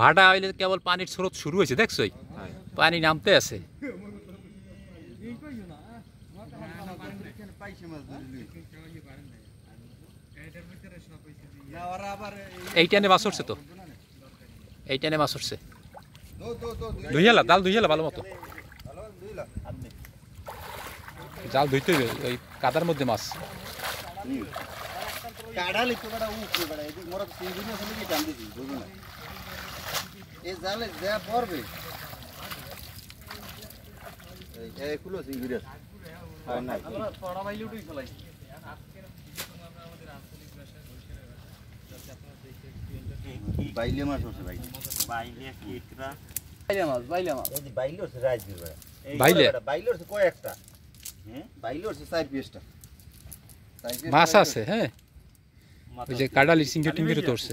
ভাটা হইলে কেবল পানির স্রোত শুরু হয়েছে দেখছোই পানি নামতে আছে এইটানে মাছ উঠছে তো এইটানে মাছ উঠছে জাল ভালো মতো জাল ধুইতে ওই কাদার মধ্যে মাছ লিখতে পারা উঠতে পারা আসলে কি জানতেছি বুঝুন এই জালে যা পড়বে এইগুলো সিঙ্গিরি বাইলে মাছ আছে বাইলে বাইলে মাছ বাইলে মাছ এই বাইলে আছে রাজবীর ভাই বাইলে বাইলে আছে কয়েকটা হ্যাঁ বাইলে আছে চার পিসটা মাছ আছে হ্যাঁ ওই যে কাডালি সিঙ্গি টিঙ্গিরে তোরছে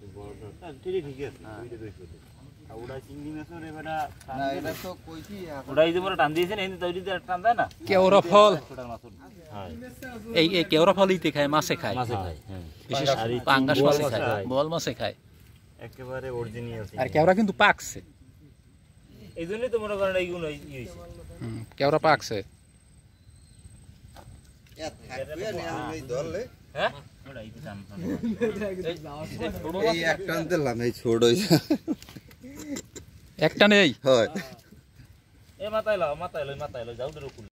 হ্যাঁ, হ্যাঁ। কেওড়া একেবারে আর কেওড়া কিন্তু পাকছে এই জন্যই তো মনে করেন এইগুলো কেওড়া পাকছে হ্যাঁ এই এক টান দিলাম এই ছোট এক টানে এই হয় এ মাথায় লাও মাথায় যাও দূর